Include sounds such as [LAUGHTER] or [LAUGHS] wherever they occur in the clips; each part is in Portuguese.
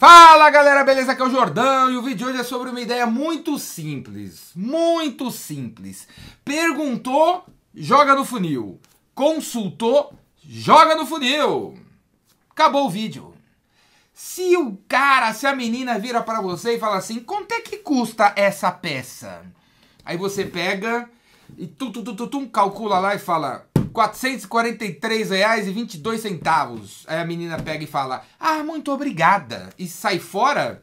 Fala galera, beleza? Aqui é o Jordão e o vídeo de hoje é sobre uma ideia muito simples. Muito simples. Perguntou, joga no funil. Consultou, joga no funil. Acabou o vídeo. Se o cara, se a menina vira para você e fala assim: quanto é que custa essa peça? Aí você pega e tu, tu, tu, tu, tu calcula lá e fala: 443,22. Aí a menina pega e fala: Ah, muito obrigada. E sai fora.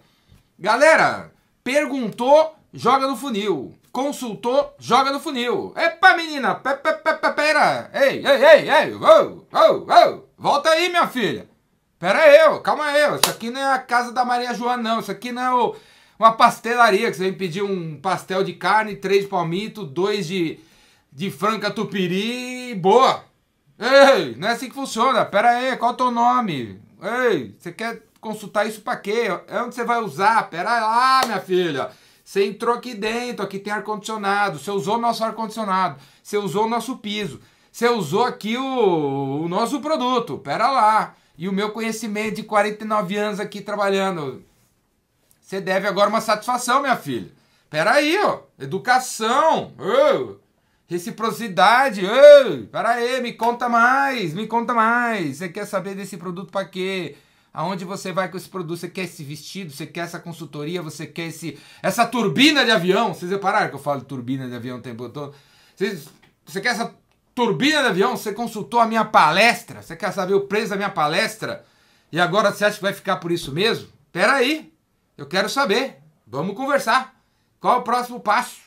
Galera, perguntou, joga no funil. Consultou, joga no funil. Epa, menina, pe, pe, pe, pera. Ei, ei, ei, ei, oh, oh, oh. Volta aí, minha filha. Pera aí, calma aí. Isso aqui não é a casa da Maria Joana, não. Isso aqui não é o, uma pastelaria que você vem pedir um pastel de carne, três de palmito, dois de de Franca Tupiri, boa! Ei, não é assim que funciona. Pera aí, qual é o teu nome? Ei, você quer consultar isso para quê? É onde você vai usar? Pera lá, minha filha. Você entrou aqui dentro, aqui tem ar-condicionado. Você usou nosso ar-condicionado. Você usou nosso piso. Você usou aqui o, o nosso produto. Pera lá. E o meu conhecimento de 49 anos aqui trabalhando. Você deve agora uma satisfação, minha filha. Pera aí, ó. Educação. Ei. Reciprocidade, ei, para aí, me conta mais, me conta mais. Você quer saber desse produto para quê? Aonde você vai com esse produto? Você quer esse vestido? Você quer essa consultoria? Você quer esse, essa turbina de avião? Vocês repararam que eu falo turbina de avião o tempo todo? você quer essa turbina de avião? Você consultou a minha palestra? Você quer saber o preço da minha palestra? E agora você acha que vai ficar por isso mesmo? Pera aí, eu quero saber. Vamos conversar. Qual é o próximo passo?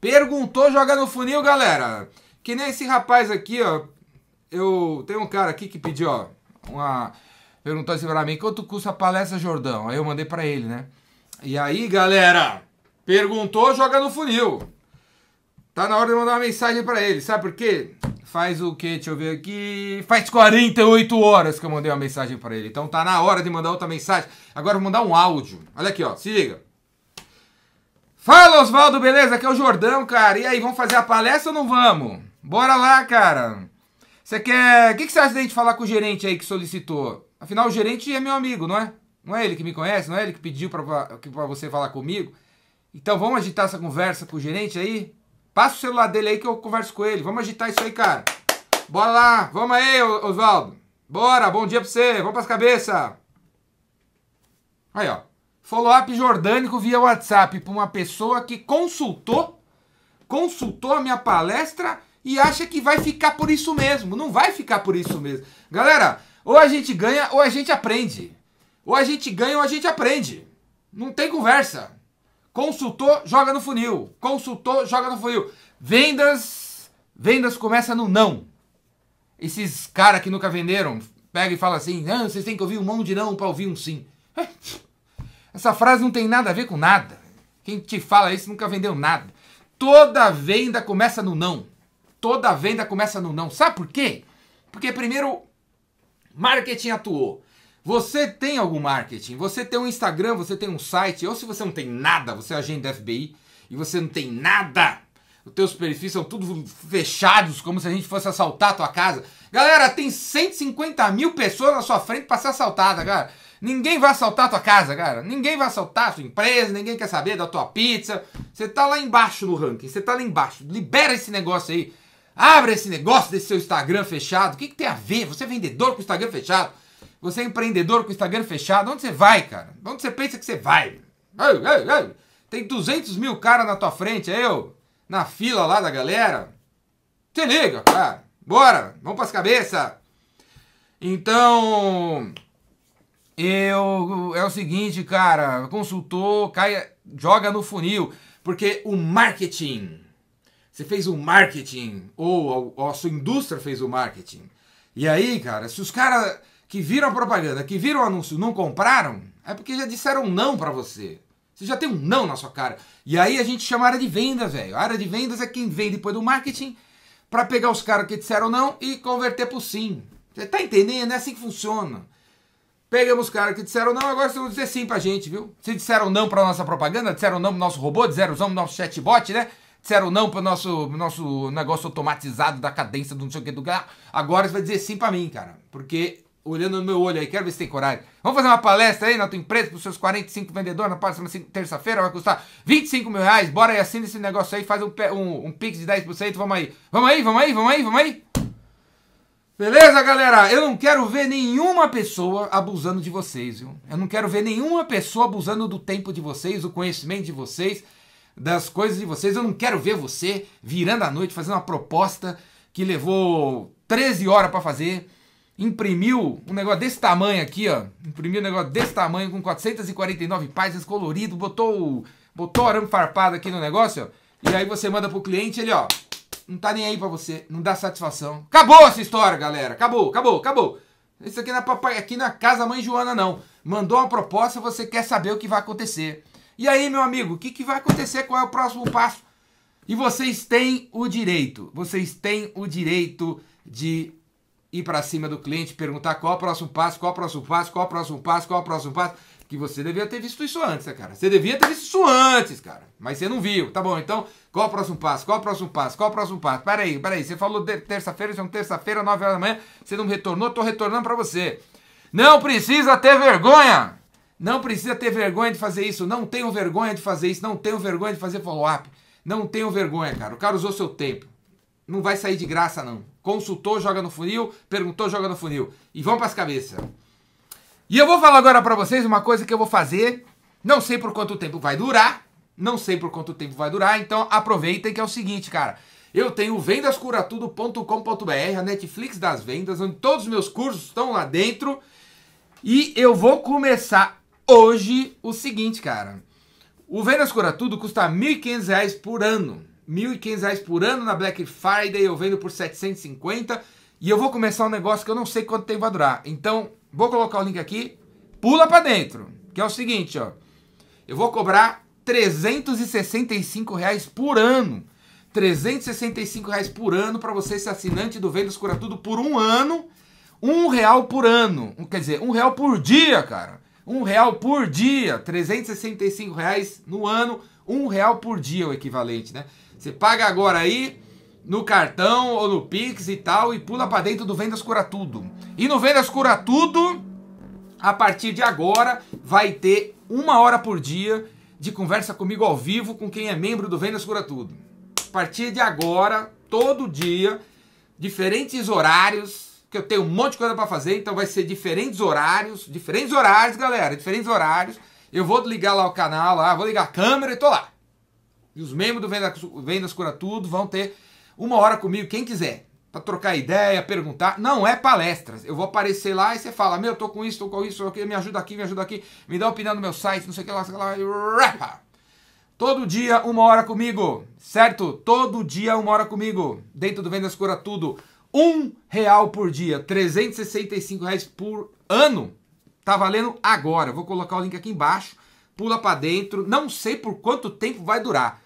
Perguntou, joga no funil, galera. Que nem esse rapaz aqui, ó. Eu tem um cara aqui que pediu, ó, uma perguntou assim para mim, quanto custa a palestra Jordão? Aí eu mandei para ele, né? E aí, galera, perguntou, joga no funil. Tá na hora de mandar uma mensagem para ele, sabe por quê? Faz o quê? Deixa eu ver aqui. Faz 48 horas que eu mandei uma mensagem para ele. Então tá na hora de mandar outra mensagem. Agora eu vou mandar um áudio. Olha aqui, ó. Se liga. Fala Oswaldo, beleza? Aqui é o Jordão, cara. E aí, vamos fazer a palestra ou não vamos? Bora lá, cara. Você quer. O que, que você acha da gente falar com o gerente aí que solicitou? Afinal, o gerente é meu amigo, não é? Não é ele que me conhece, não é ele que pediu para você falar comigo. Então vamos agitar essa conversa com o gerente aí? Passa o celular dele aí que eu converso com ele. Vamos agitar isso aí, cara. Bora lá, vamos aí, Oswaldo. Bora, bom dia pra você. Vamos pras cabeças. Aí, ó. Follow-up jordânico via WhatsApp para uma pessoa que consultou, consultou a minha palestra e acha que vai ficar por isso mesmo. Não vai ficar por isso mesmo. Galera, ou a gente ganha ou a gente aprende. Ou a gente ganha ou a gente aprende. Não tem conversa. Consultor, joga no funil. Consultor, joga no funil. Vendas, vendas começa no não. Esses caras que nunca venderam, pega e fala assim: "Não, vocês têm que ouvir um monte de não para ouvir um sim". [LAUGHS] Essa frase não tem nada a ver com nada. Quem te fala isso nunca vendeu nada. Toda venda começa no não. Toda venda começa no não. Sabe por quê? Porque primeiro marketing atuou. Você tem algum marketing, você tem um Instagram, você tem um site, ou se você não tem nada, você é agente FBI e você não tem nada, os teus perfis são tudo fechados, como se a gente fosse assaltar a tua casa. Galera, tem 150 mil pessoas na sua frente para ser assaltada, cara. Ninguém vai assaltar a tua casa, cara. Ninguém vai assaltar a tua empresa, ninguém quer saber da tua pizza. Você tá lá embaixo no ranking, você tá lá embaixo. Libera esse negócio aí. Abre esse negócio desse seu Instagram fechado. O que, que tem a ver? Você é vendedor com o Instagram fechado? Você é empreendedor com o Instagram fechado? Onde você vai, cara? Onde você pensa que você vai? Ei, ei, ei. Tem 200 mil caras na tua frente, aí, é eu, na fila lá da galera. Se liga, cara. Bora, vamos pras cabeças. Então, eu é o seguinte, cara, consultor, cai, joga no funil, porque o marketing, você fez o marketing ou, ou a sua indústria fez o marketing. E aí, cara, se os caras que viram a propaganda, que viram o anúncio, não compraram, é porque já disseram não para você. Você já tem um não na sua cara. E aí a gente chama a área de vendas, velho. A área de vendas é quem vem depois do marketing para pegar os caras que disseram não e converter pro sim. Você tá entendendo? É assim que funciona. Pegamos os caras que disseram não, agora vocês vão dizer sim pra gente, viu? Vocês disseram não pra nossa propaganda, disseram não pro nosso robô, disseram não pro nosso chatbot, né? Disseram não pro nosso, nosso negócio automatizado da cadência do não sei o que do carro. Agora você vai dizer sim pra mim, cara. Porque olhando no meu olho aí, quero ver se tem coragem. Vamos fazer uma palestra aí na tua empresa para os seus 45 vendedores na próxima terça-feira, vai custar 25 mil reais. Bora aí, assina esse negócio aí, faz um, um, um pix de 10%, vamos aí. Vamos aí, vamos aí, vamos aí, vamos aí. Beleza, galera? Eu não quero ver nenhuma pessoa abusando de vocês, viu? Eu não quero ver nenhuma pessoa abusando do tempo de vocês, do conhecimento de vocês, das coisas de vocês. Eu não quero ver você virando à noite fazendo uma proposta que levou 13 horas para fazer, imprimiu um negócio desse tamanho aqui, ó. Imprimiu um negócio desse tamanho com 449 páginas colorido, botou botou arame farpado aqui no negócio, ó. E aí você manda pro cliente, ele, ó, não tá nem aí pra você, não dá satisfação. Acabou essa história, galera. Acabou, acabou, acabou. Isso aqui na, é papai, aqui na é casa mãe Joana, não. Mandou uma proposta, você quer saber o que vai acontecer. E aí, meu amigo, o que, que vai acontecer? Qual é o próximo passo? E vocês têm o direito, vocês têm o direito de ir para cima do cliente, perguntar qual é o próximo passo, qual é o próximo passo, qual é o próximo passo, qual é o próximo passo que você devia ter visto isso antes, né, cara? Você devia ter visto isso antes, cara. Mas você não viu. Tá bom, então, qual é o próximo passo? Qual é o próximo passo? Qual é o próximo passo? Peraí, peraí. Você falou terça-feira, isso é terça-feira, 9 horas da manhã. Você não retornou, tô retornando para você. Não precisa ter vergonha. Não precisa ter vergonha de fazer isso. Não tenho vergonha de fazer isso. Não tenho vergonha de fazer follow-up. Não tenho vergonha, cara. O cara usou seu tempo. Não vai sair de graça, não. Consultou, joga no funil. Perguntou, joga no funil. E vão para as cabeças. E eu vou falar agora para vocês uma coisa que eu vou fazer, não sei por quanto tempo vai durar, não sei por quanto tempo vai durar, então aproveitem que é o seguinte, cara. Eu tenho vendascuratudo.com.br, a Netflix das vendas, onde todos os meus cursos estão lá dentro. E eu vou começar hoje o seguinte, cara. O Vendas Cura Tudo custa R$ 1.500 por ano. R$ 1.500 por ano na Black Friday, eu vendo por 750 e eu vou começar um negócio que eu não sei quanto tempo vai durar. Então, Vou colocar o link aqui. Pula para dentro. Que é o seguinte, ó. Eu vou cobrar 365 reais por ano. 365 reais por ano para você ser assinante do Vendas Cura Tudo por um ano. Um real por ano. Quer dizer, um real por dia, cara. Um real por dia. 365 reais no ano. Um real por dia é o equivalente, né? Você paga agora aí no cartão ou no Pix e tal e pula para dentro do Vendas Cura Tudo. E no Vendas Cura Tudo, a partir de agora, vai ter uma hora por dia de conversa comigo ao vivo com quem é membro do Vendas Cura Tudo. A partir de agora, todo dia, diferentes horários, que eu tenho um monte de coisa para fazer, então vai ser diferentes horários, diferentes horários, galera, diferentes horários. Eu vou ligar lá o canal, lá, vou ligar a câmera e tô lá. E os membros do Vendas, Vendas Cura Tudo vão ter uma hora comigo, quem quiser, para trocar ideia, perguntar. Não é palestras. Eu vou aparecer lá e você fala: Meu, tô com isso, tô com isso, me ajuda aqui, me ajuda aqui, me dá opinião no meu site, não sei o que lá, sei lá. Rapa. Todo dia, uma hora comigo, certo? Todo dia, uma hora comigo. Dentro do Vendas Cura Tudo. Um real por dia, 365 reais por ano. Tá valendo agora. Vou colocar o link aqui embaixo. Pula para dentro. Não sei por quanto tempo vai durar.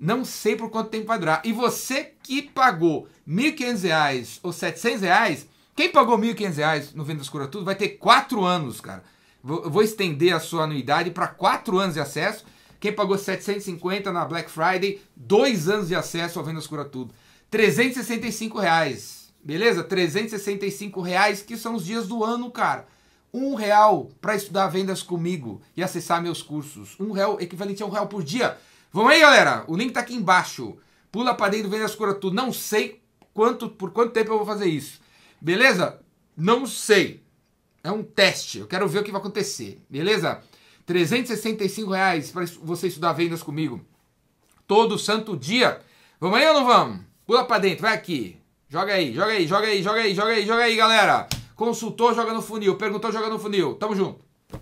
Não sei por quanto tempo vai durar. E você que pagou R$ 1.500 ou R$ 700,00, reais, quem pagou R$ 1.500 reais no Vendas Cura Tudo vai ter 4 anos, cara. Eu vou estender a sua anuidade para 4 anos de acesso. Quem pagou 750 na Black Friday, 2 anos de acesso ao Vendas Cura Tudo. R$ reais, beleza? R$ reais, que são os dias do ano, cara. Um real para estudar vendas comigo e acessar meus cursos. Um real equivalente a um real por dia Vamos aí, galera. O link tá aqui embaixo. Pula pra dentro, vende as cura tudo. Não sei quanto, por quanto tempo eu vou fazer isso. Beleza? Não sei. É um teste. Eu quero ver o que vai acontecer. Beleza? 365 reais para você estudar vendas comigo. Todo santo dia. Vamos aí ou não vamos? Pula pra dentro, vai aqui. Joga aí, joga aí, joga aí, joga aí, joga aí, joga aí, galera. Consultor joga no funil, perguntou joga no funil. Tamo junto.